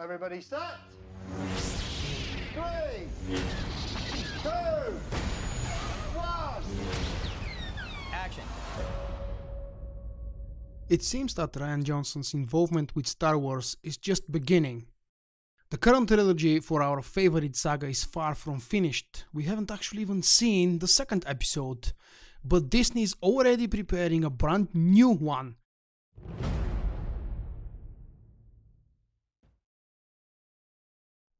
Everybody set? Three, two, one. Action. It seems that Ryan Johnson's involvement with Star Wars is just beginning. The current trilogy for our favorite saga is far from finished. We haven't actually even seen the second episode, but Disney is already preparing a brand new one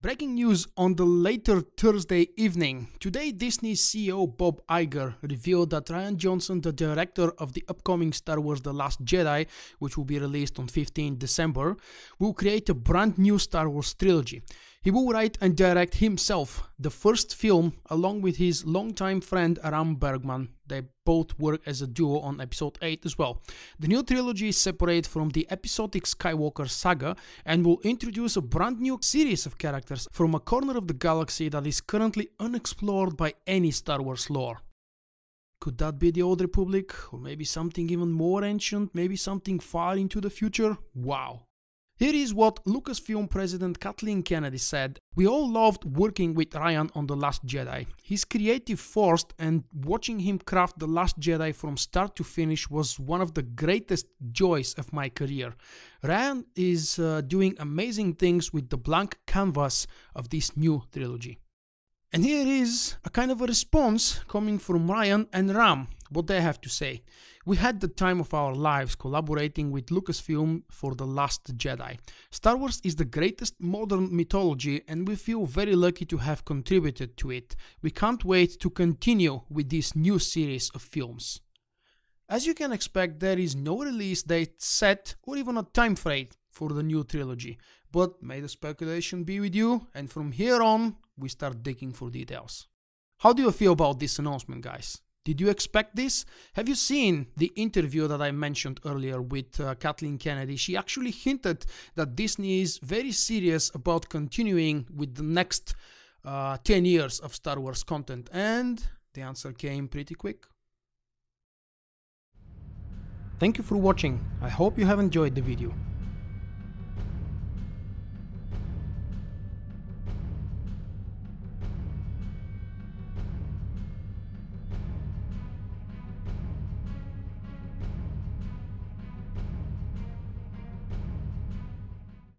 Breaking news on the later Thursday evening. Today, Disney CEO Bob Iger revealed that Ryan Johnson, the director of the upcoming Star Wars The Last Jedi, which will be released on 15 December, will create a brand new Star Wars trilogy. He will write and direct himself the first film along with his longtime friend Aram Bergman, they both work as a duo on episode 8 as well. The new trilogy is separate from the episodic Skywalker saga and will introduce a brand new series of characters from a corner of the galaxy that is currently unexplored by any Star Wars lore. Could that be the Old Republic? Or maybe something even more ancient? Maybe something far into the future? Wow, here is what Lucasfilm president Kathleen Kennedy said We all loved working with Ryan on The Last Jedi. His creative force and watching him craft The Last Jedi from start to finish was one of the greatest joys of my career. Ryan is uh, doing amazing things with the blank canvas of this new trilogy. And here is a kind of a response coming from Ryan and Ram, what they have to say. We had the time of our lives collaborating with Lucasfilm for The Last Jedi. Star Wars is the greatest modern mythology and we feel very lucky to have contributed to it. We can't wait to continue with this new series of films. As you can expect, there is no release date set or even a time frame for the new trilogy. But may the speculation be with you, and from here on, we start digging for details. How do you feel about this announcement, guys? Did you expect this? Have you seen the interview that I mentioned earlier with uh, Kathleen Kennedy? She actually hinted that Disney is very serious about continuing with the next uh, 10 years of Star Wars content, and the answer came pretty quick. Thank you for watching. I hope you have enjoyed the video.